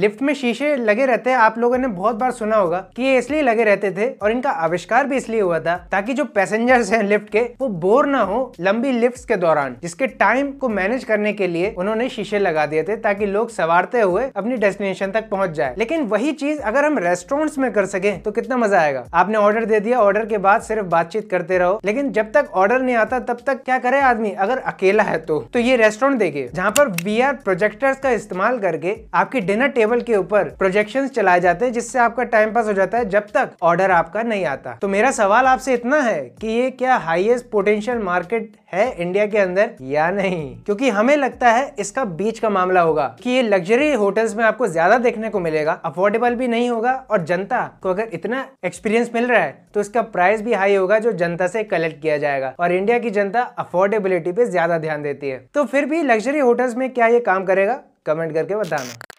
lift में शीशे लगे रहते हैं आप लोगों ने बहुत बार सुना होगा कि ये इसलिए लगे रहते थे और इनका आविष्कार भी इसलिए हुआ था ताकि जो पैसेंजर्स हैं लिफ्ट के वो बोर ना हो लंबी लिफ्ट के दौरान जिसके टाइम को मैनेज करने के लिए उन्होंने शीशे लगा दिए थे ताकि लोग सवारते हुए अपनी डेस्टिनेशन तक पहुंच जाए लेकिन वही चीज अगर हम रेस्टोरेंट्स में कर सके तो कितना मजा आएगा आपने ऑर्डर दे दिया ऑर्डर के बाद सिर्फ बातचीत करते रहो लेकिन जब तक ऑर्डर नहीं आता तब तक क्या करे आदमी अगर अकेला है तो, तो ये रेस्टोरेंट देखिए जहाँ पर वी प्रोजेक्टर्स का इस्तेमाल करके आपकी डिनर टेबल के ऊपर प्रोजेक्शन चलाए जाते हैं जिससे आपका टाइम पास हो जाता है जब तक ऑर्डर आपका नहीं आता तो मेरा सवाल आपसे इतना है कि ये क्या हाईएस्ट पोटेंशियल मार्केट है इंडिया के अंदर या नहीं क्योंकि हमें लगता है इसका बीच का मामला होगा कि ये लग्जरी होटल्स में आपको ज्यादा देखने को मिलेगा अफोर्डेबल भी नहीं होगा और जनता को अगर इतना एक्सपीरियंस मिल रहा है तो इसका प्राइस भी हाई होगा जो जनता से कलेक्ट किया जाएगा और इंडिया की जनता अफोर्डेबिलिटी पे ज्यादा ध्यान देती है तो फिर भी लग्जरी होटल्स में क्या ये काम करेगा कमेंट करके बताना